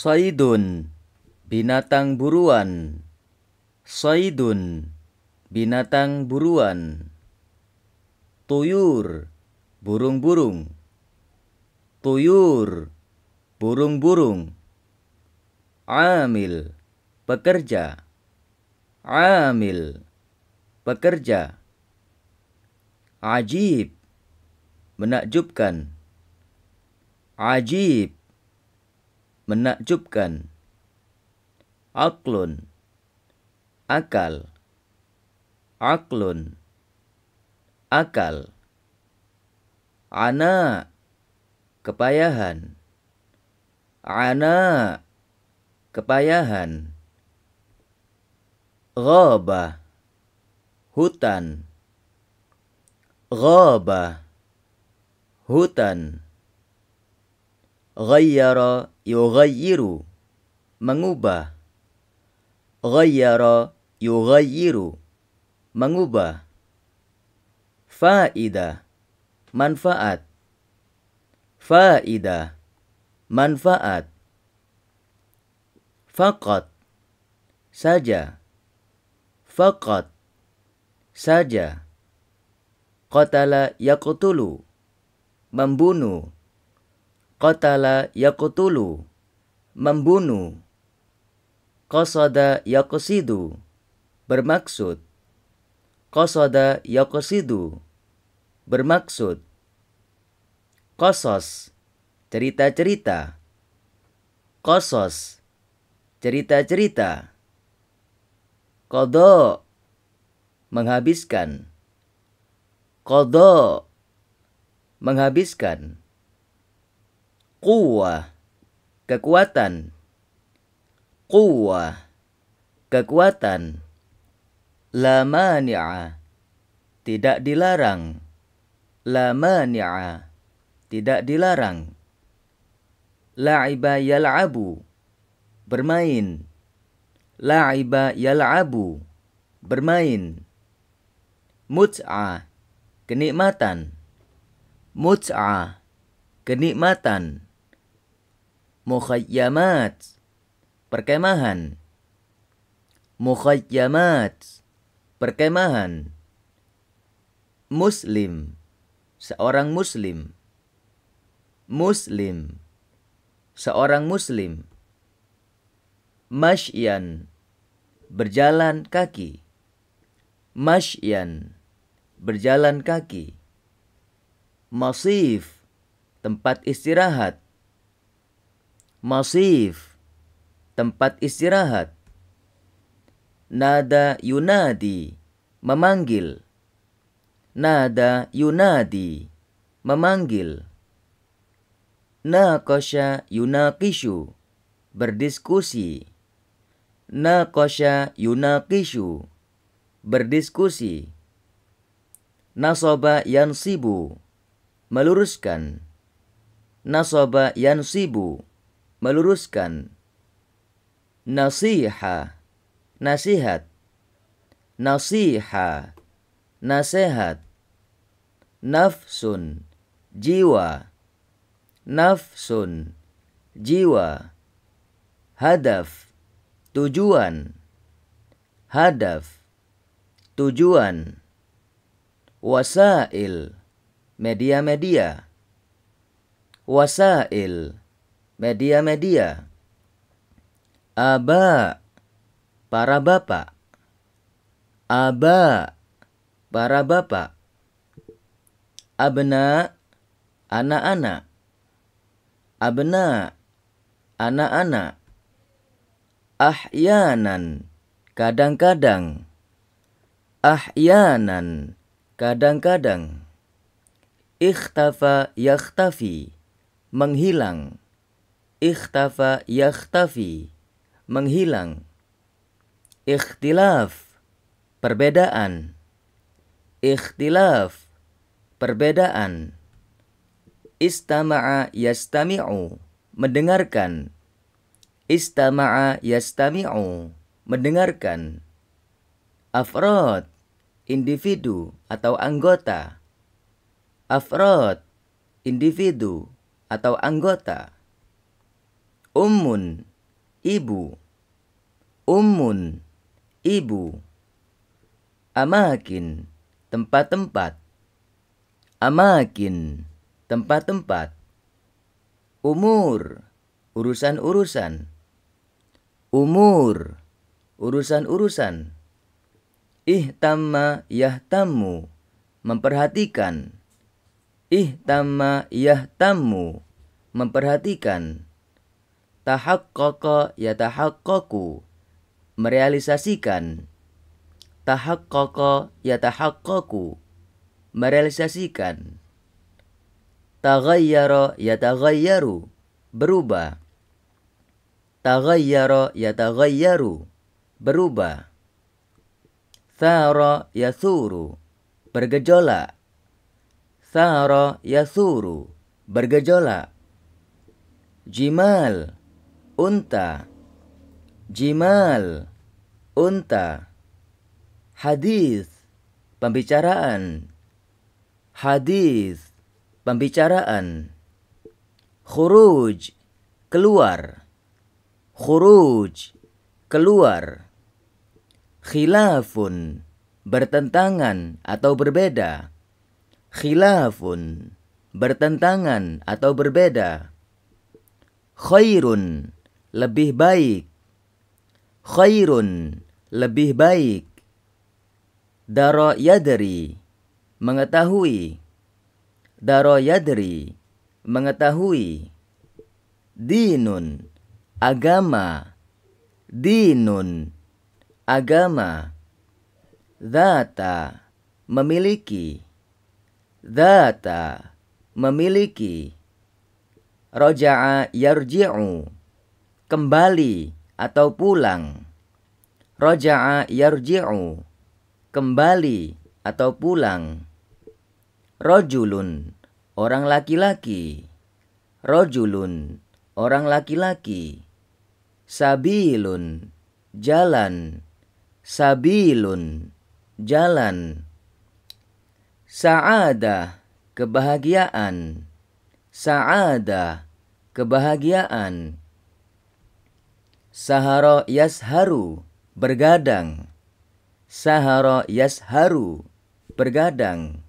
Saidun binatang buruan. Saidun binatang buruan. Tuyur burung-burung. Tuyur burung-burung. Amil pekerja. Amil pekerja. Ajib menakjubkan. Ajib menakjubkan, aklun, akal, aklun, akal, ana, kepayahan, ana, kepayahan, ghaba, hutan, ghaba, hutan. Ghayyara yughayyiru mengubah. Ghayyara yughayyiru mengubah. Faida manfaat. Faida manfaat. Fakat saja. Fakat saja. Qatala yaqtulu membunuh Qatala yakutulu. Membunuh. Qasada yakusidu. Bermaksud. Qasada yakusidu. Bermaksud. Kosos. Cerita-cerita. Kosos. Cerita-cerita. Kodok Menghabiskan. Kodok Menghabiskan. Kuwa kekuatan. kuwa kekuatan. La mani'a, tidak dilarang. La mani'a, tidak dilarang. La'iba yal'abu, bermain. La'iba yal'abu, bermain. Mut'a, kenikmatan. Mut'a, kenikmatan mukhayyamat perkemahan mukhayyamat perkemahan muslim seorang muslim muslim seorang muslim masyian berjalan kaki masyian berjalan kaki masif tempat istirahat masif tempat istirahat nada yunadi memanggil nada yunadi memanggil naqasha yunaqishu berdiskusi naqasha yunaqishu berdiskusi nasoba yansibu meluruskan nasoba yansibu meluruskan nasiha nasihat nasiha nasihat nafsun jiwa nafsun jiwa hadaf tujuan hadaf tujuan wasail media-media wasail media-media aba para bapak aba para bapak abna anak-anak abna anak-anak ahyanan kadang-kadang ahyanan kadang-kadang ikhtafa yakhtafi menghilang Ikhtafa yakhtafi menghilang. Ikhtilaf perbedaan. Ikhtilaf perbedaan. Istama'a yastami'u mendengarkan. Istama'a yastami'u mendengarkan. Afrod individu atau anggota. Afrod individu atau anggota ummun ibu ummun ibu amakin tempat-tempat amakin tempat-tempat umur urusan-urusan umur urusan-urusan ihtamma yahtamu memperhatikan ihtamma yahtamu memperhatikan Tahak koko tahak koku merealisasikan Tahak koko tahak koku merealisasikan ya tagayaru berubah ya tagayaru berubah thara yathuru bergejolak thara yathuru bergejolak jimal unta jimal unta hadis pembicaraan hadis pembicaraan khuruj keluar khuruj keluar khilafun bertentangan atau berbeda khilafun bertentangan atau berbeda khairun lebih baik. Khairun, lebih baik. Daro yadri, mengetahui. Daro yadri, mengetahui. Dinun, agama. Dinun, agama. Data, memiliki. Data, memiliki. Roja'a yarji'u kembali atau pulang. Roja'a yarji'u, kembali atau pulang. Rojulun, orang laki-laki. Rojulun, orang laki-laki. Sabilun, jalan. Sabilun, jalan. saada kebahagiaan. saada kebahagiaan. Sahara yasharu, bergadang. Sahara yasharu, bergadang.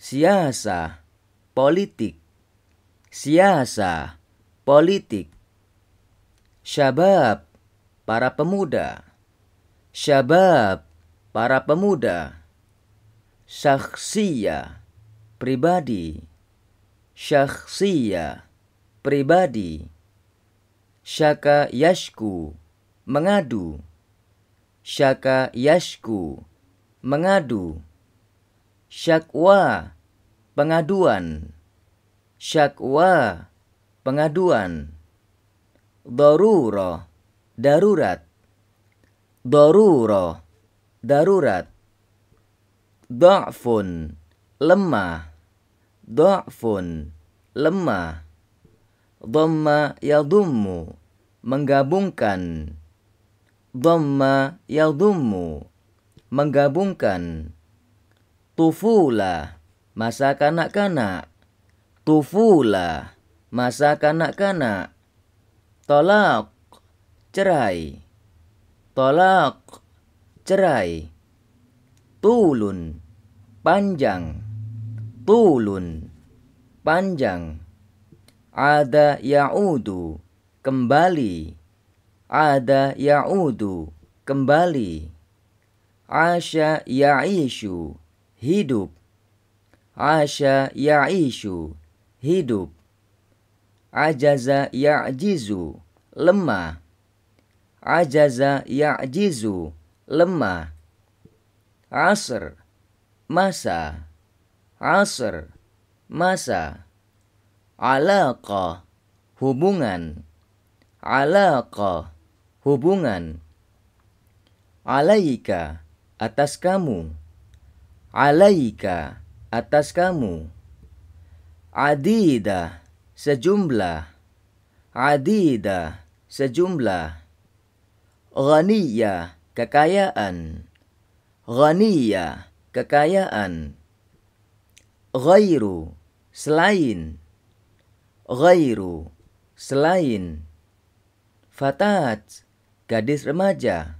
Siasa, politik. Siasa, politik. Syabab, para pemuda. Syabab, para pemuda. Syakhsiyah, pribadi. Syakhsiyah, pribadi. Syaka yashku, mengadu. Syaka yashku, mengadu. Syakwa, pengaduan. Syakwa, pengaduan. Doruro darurat. Doruro darurat. Da'fun, lemah. Da'fun, lemah. Dhamma yadhummu menggabungkan dhamma yadhummu menggabungkan tufula masa kanak-kanak tufula masa kanak-kanak tolak cerai tolak cerai tulun panjang tulun panjang ada yaudu kembali. Ada ya'udu, kembali. Asya ya'ishu, hidup. Asya ya'ishu, hidup. Ajaza ya'jizu, lemah. Ajaza ya'jizu, lemah. Asr, masa. Asr, masa. Alaqa, hubungan alaqa hubungan alaika atas kamu alaika atas kamu adida sejumlah adida sejumlah ghaniya kekayaan ghaniya kekayaan ghairu selain ghairu selain Fatat, gadis remaja.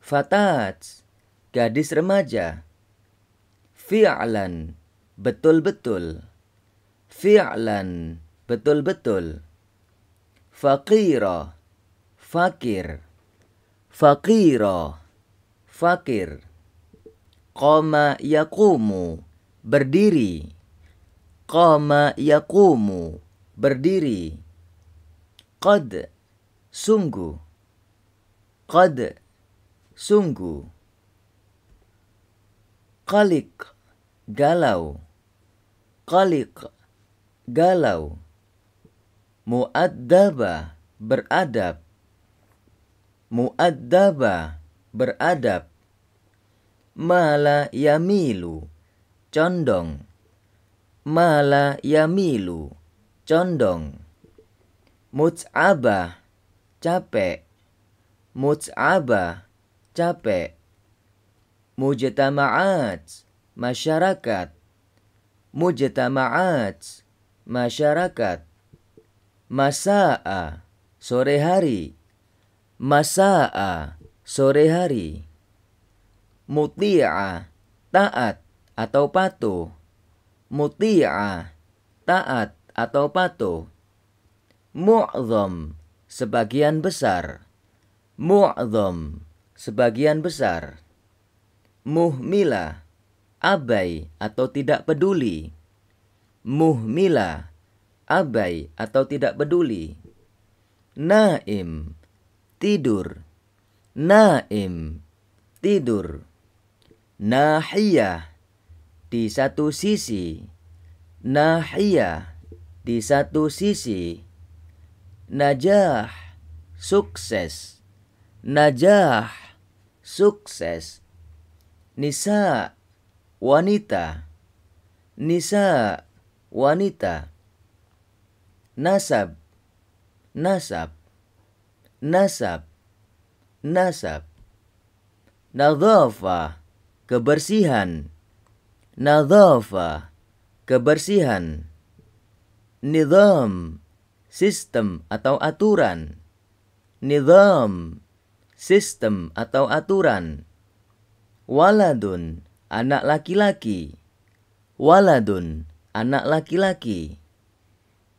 Fatat, gadis remaja. Fi'lan, betul-betul. Fi'lan, betul-betul. Fakira, fakir. Fakira, fakir. Qama yakumu, berdiri. Qama yakumu, berdiri. Qad sungguh qad sungguh qalik galau qalik galau muaddaba beradab muaddaba beradab mala yamilu condong mala yamilu condong mut'abah capek Mutsaba, capek mujtama'at masyarakat mujtama'at masyarakat masa'a sore hari masa'a sore hari muti'a taat atau patuh muti'a taat atau patuh mu'zam sebagian besar. Mu'adham, sebagian besar. Muhmila, abai atau tidak peduli. Muhmila, abai atau tidak peduli. Naim, tidur. Naim, tidur. Nahiyah, di satu sisi. Nahiyah, di satu sisi. Najah, sukses. Najah, sukses. Nisa, wanita. Nisa, wanita. Nasab, nasab. Nasab, nasab. Nadhafa, kebersihan. Nadhafa, kebersihan. Nizam, sistem atau aturan. Nizam, sistem atau aturan. Waladun, anak laki-laki. Waladun, anak laki-laki.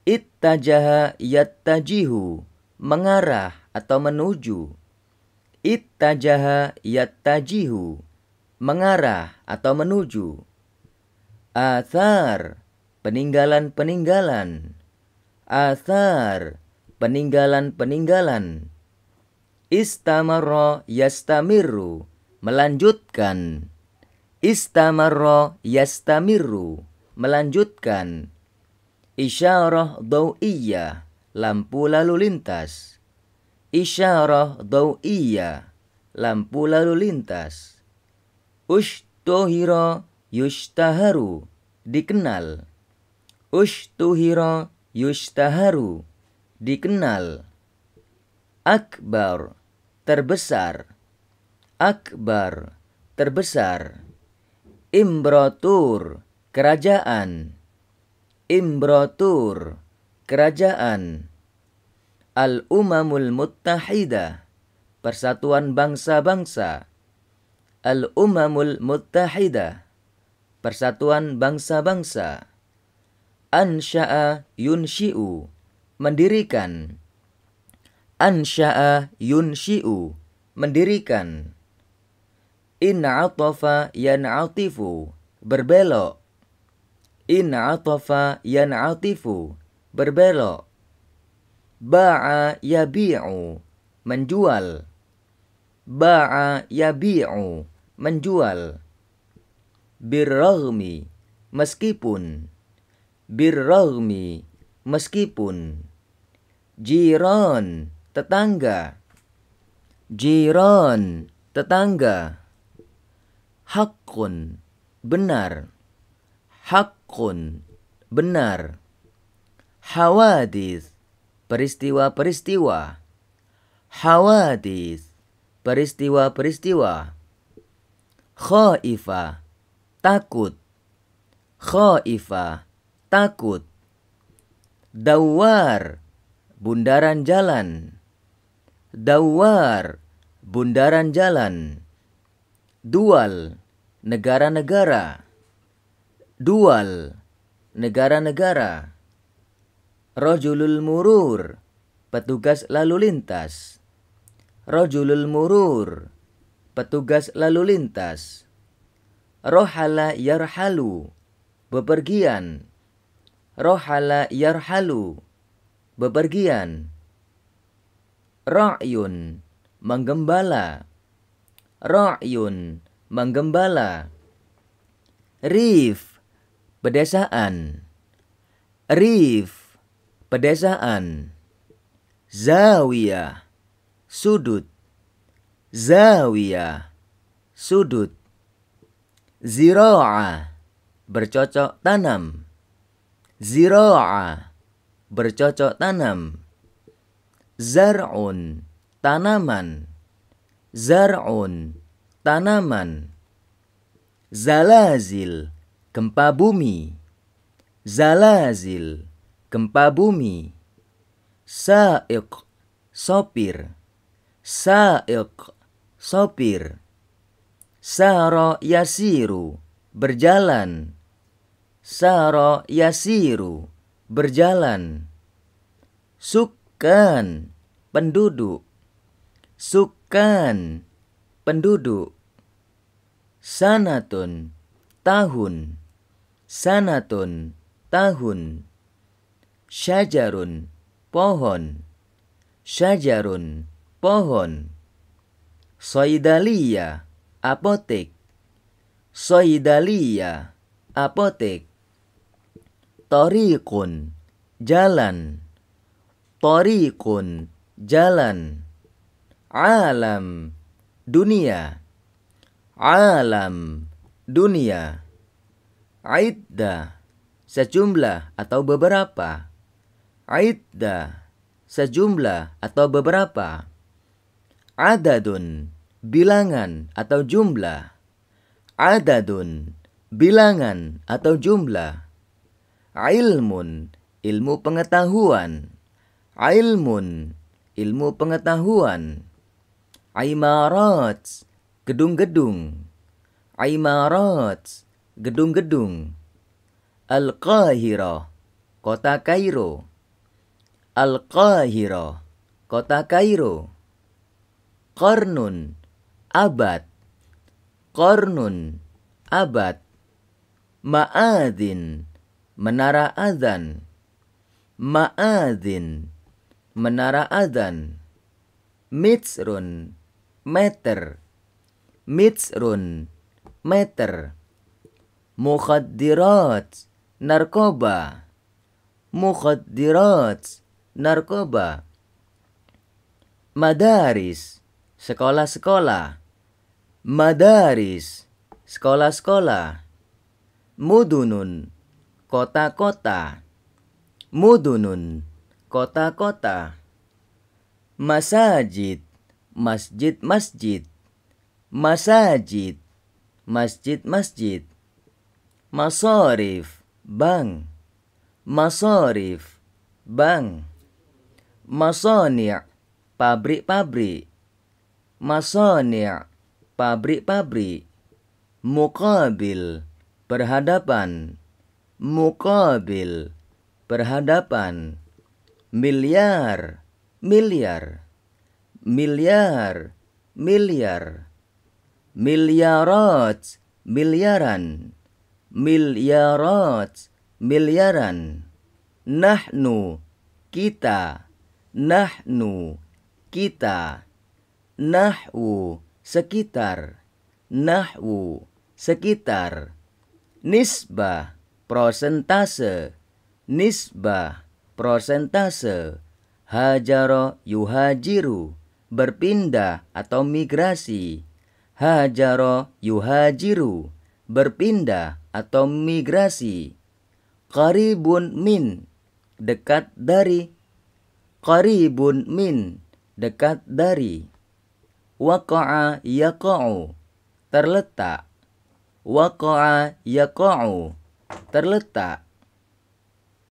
Ittajaha yattajihu, mengarah atau menuju. Ittajaha yattajihu, mengarah atau menuju. Athar, peninggalan-peninggalan. Athar, peninggalan-peninggalan. istamaro yastamiru, melanjutkan. Istamarro yastamiru, melanjutkan. Isyarah daw'iyah, lampu lalu lintas. Isyarah daw'iyah, lampu lalu lintas. Ushtohiro yushtaharu, dikenal. Ushtohiro yustaharu dikenal akbar terbesar akbar terbesar imbrotur kerajaan imbrotur kerajaan al umamul muttahida persatuan bangsa-bangsa al umamul muttahida persatuan bangsa-bangsa Ansha'a yunshi'u. Mendirikan. Ansha'a yunshi'u. Mendirikan. In'atafa yan'atifu. Berbelok. In'atafa yan'atifu. Berbelok. Ba'a yabi'u. Menjual. Ba'a yabi'u. Menjual. Birrahmi. Meskipun birrahmi meskipun jiron tetangga jiron tetangga hakun benar hakun benar hawadis peristiwa-peristiwa hawadis peristiwa-peristiwa khaifa takut khaifa takut, dawar, bundaran jalan, dawar, bundaran jalan, dual, negara-negara, dual, negara-negara, rojulul murur, petugas lalu lintas, rojulul murur, petugas lalu lintas, rohala yarhalu, bepergian, Rohala yarhalu, bepergian. Ra'yun, menggembala. Ra'yun, menggembala. Rif, pedesaan. Rif, pedesaan. Zawiyah, sudut. Zawiyah, sudut. Zira'a, bercocok tanam Zira'a bercocok tanam. Zar'un tanaman. Zar'un tanaman. Zalazil gempa bumi. Zalazil gempa bumi. Sa'iq sopir. Sa'iq sopir. Saro yasiru berjalan. Saro yasiru, berjalan. Sukan, penduduk. Sukan, penduduk. Sanatun, tahun. Sanatun, tahun. Syajarun, pohon. Syajarun, pohon. Soidalia, apotek. Soidalia, apotek Tariqun jalan Tariqun jalan Alam dunia Alam dunia Aidda sejumlah atau beberapa Aidda sejumlah atau beberapa Adadun bilangan atau jumlah Adadun bilangan atau jumlah ilmun ilmu pengetahuan ilmun ilmu pengetahuan aimarat gedung-gedung aimarat gedung-gedung al-qahira kota Kairo al-qahira kota Kairo qarnun abad qarnun abad ma'adin menara azan, ma'adin, menara azan, mitsrun meter, mitsrun meter, mukhaddirat, narkoba, mukhaddirat, narkoba, madaris, sekolah-sekolah, madaris, sekolah-sekolah, mudunun, kota-kota mudunun kota-kota masajid masjid-masjid masajid masjid-masjid masorif bank masorif bank masonia pabrik-pabrik masonia pabrik-pabrik mukabil berhadapan mukabil berhadapan miliar miliar miliar miliar miliarat miliaran miliarat miliaran nahnu kita nahnu kita nahwu sekitar nahwu sekitar nisbah prosentase nisbah prosentase hajaro yuhajiru berpindah atau migrasi hajaro yuhajiru berpindah atau migrasi karibun min dekat dari karibun min dekat dari waqa'a yaqa'u terletak waqa'a yaqa'u terletak